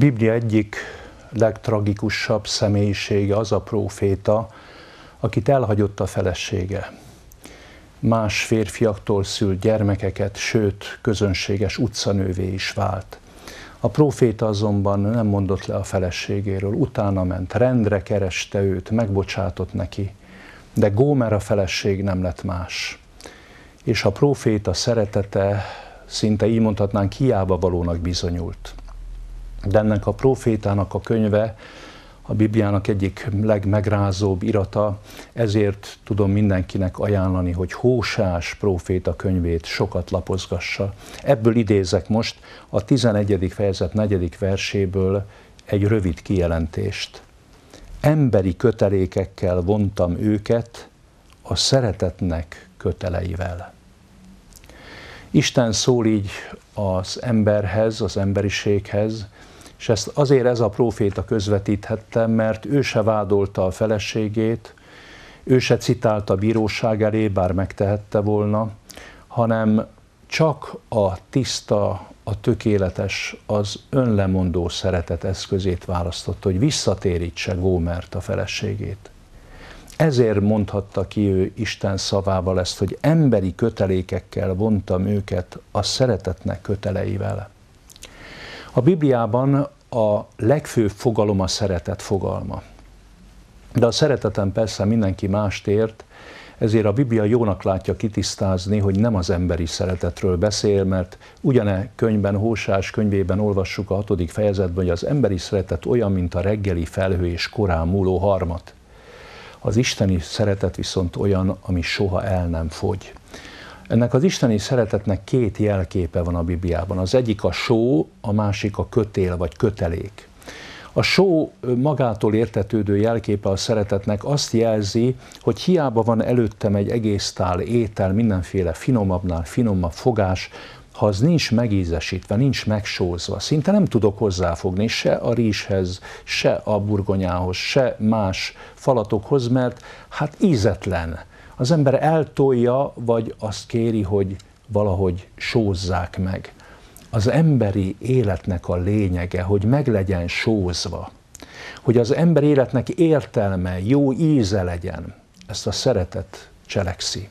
Biblia egyik legtragikusabb személyisége az a próféta, akit elhagyott a felesége. Más férfiaktól szült gyermekeket, sőt, közönséges utcanővé is vált. A próféta azonban nem mondott le a feleségéről, utána ment, rendre kereste őt, megbocsátott neki. De Gómer a feleség nem lett más. És a próféta szeretete szinte így mondhatnánk hiába valónak bizonyult. De ennek a profétának a könyve, a Bibliának egyik legmegrázóbb irata, ezért tudom mindenkinek ajánlani, hogy Hósás proféta könyvét sokat lapozgassa. Ebből idézek most a 11. fejezet 4. verséből egy rövid kijelentést. Emberi kötelékekkel vontam őket a szeretetnek köteleivel. Isten szól így az emberhez, az emberiséghez, és ezt azért ez a próféta közvetíthette, mert ő se vádolta a feleségét, ő se citálta a bíróság elé, bár megtehette volna, hanem csak a tiszta, a tökéletes, az önlemondó szeretet eszközét választotta, hogy visszatérítse Gómert a feleségét. Ezért mondhatta ki ő Isten szavával ezt, hogy emberi kötelékekkel vontam őket a szeretetnek köteleivel. A Bibliában a legfőbb fogalom a szeretet fogalma. De a szeretetem persze mindenki mást ért, ezért a Biblia jónak látja kitisztázni, hogy nem az emberi szeretetről beszél, mert ugyane könyvben, Hósás könyvében olvassuk a hatodik fejezetben, hogy az emberi szeretet olyan, mint a reggeli felhő és korán múló harmat. Az isteni szeretet viszont olyan, ami soha el nem fogy. Ennek az isteni szeretetnek két jelképe van a Bibliában. Az egyik a só, a másik a kötél vagy kötelék. A só magától értetődő jelképe a szeretetnek azt jelzi, hogy hiába van előttem egy egész tál étel, mindenféle finomabbnál finomabb fogás, ha az nincs megízesítve, nincs megsózva, szinte nem tudok hozzáfogni se a rizshez, se a burgonyához, se más falatokhoz, mert hát ízetlen az ember eltolja, vagy azt kéri, hogy valahogy sózzák meg. Az emberi életnek a lényege, hogy meg legyen sózva, hogy az ember életnek értelme, jó íze legyen, ezt a szeretet cselekszi.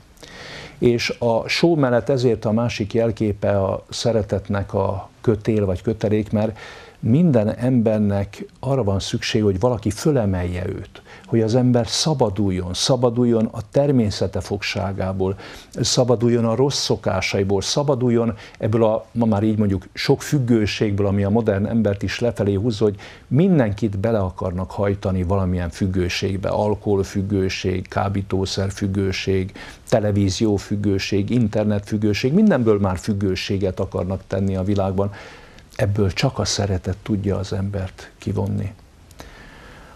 És a só mellett ezért a másik jelképe a szeretetnek a kötél vagy kötelék, mert minden embernek arra van szükség, hogy valaki fölemelje őt, hogy az ember szabaduljon, szabaduljon a természete fogságából, szabaduljon a rossz szokásaiból, szabaduljon ebből a, ma már így mondjuk, sok függőségből, ami a modern embert is lefelé húz, hogy mindenkit bele akarnak hajtani valamilyen függőségbe, alkoholfüggőség, kábítószerfüggőség, televíziófüggőség, internetfüggőség, mindenből már függőséget akarnak tenni a világban ebből csak a szeretet tudja az embert kivonni.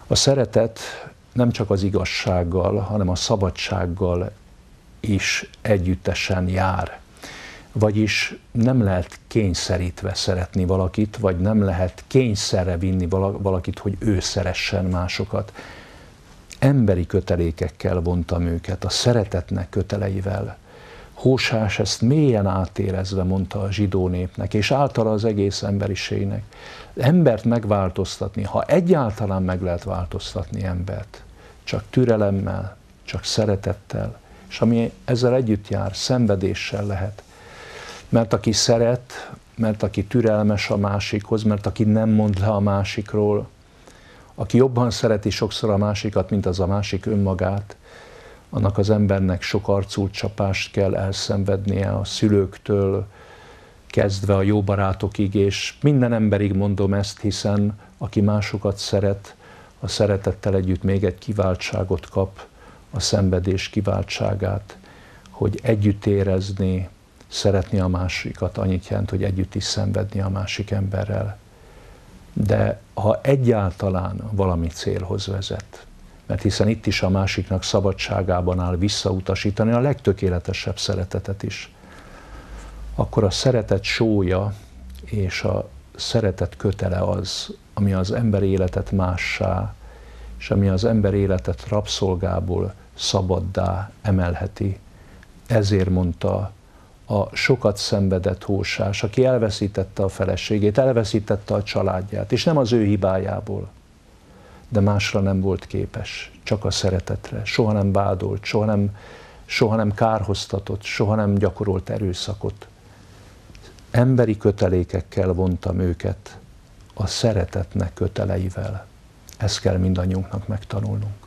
A szeretet nem csak az igazsággal, hanem a szabadsággal is együttesen jár. Vagyis nem lehet kényszerítve szeretni valakit, vagy nem lehet kényszerre vinni valakit, hogy ő szeressen másokat. Emberi kötelékekkel vontam őket, a szeretetnek köteleivel, Hósás ezt mélyen átérezve mondta a zsidó népnek, és általa az egész emberiségnek. Embert megváltoztatni, ha egyáltalán meg lehet változtatni embert, csak türelemmel, csak szeretettel, és ami ezzel együtt jár, szenvedéssel lehet. Mert aki szeret, mert aki türelmes a másikhoz, mert aki nem mond le a másikról, aki jobban szereti sokszor a másikat, mint az a másik önmagát, annak az embernek sok arcú csapást kell elszenvednie a szülőktől, kezdve a jó barátokig, és minden emberig mondom ezt, hiszen aki másokat szeret, a szeretettel együtt még egy kiváltságot kap, a szenvedés kiváltságát, hogy együtt érezni, szeretni a másikat, annyit jelent, hogy együtt is szenvedni a másik emberrel. De ha egyáltalán valami célhoz vezet, mert hiszen itt is a másiknak szabadságában áll visszautasítani a legtökéletesebb szeretetet is, akkor a szeretet sója és a szeretet kötele az, ami az ember életet mássá, és ami az ember életet rabszolgából szabaddá emelheti. Ezért mondta a sokat szenvedett hósás, aki elveszítette a feleségét, elveszítette a családját, és nem az ő hibájából de másra nem volt képes, csak a szeretetre. Soha nem vádolt, soha nem, soha nem kárhoztatott, soha nem gyakorolt erőszakot. Emberi kötelékekkel vontam őket, a szeretetnek köteleivel. Ezt kell mindannyiunknak megtanulnunk.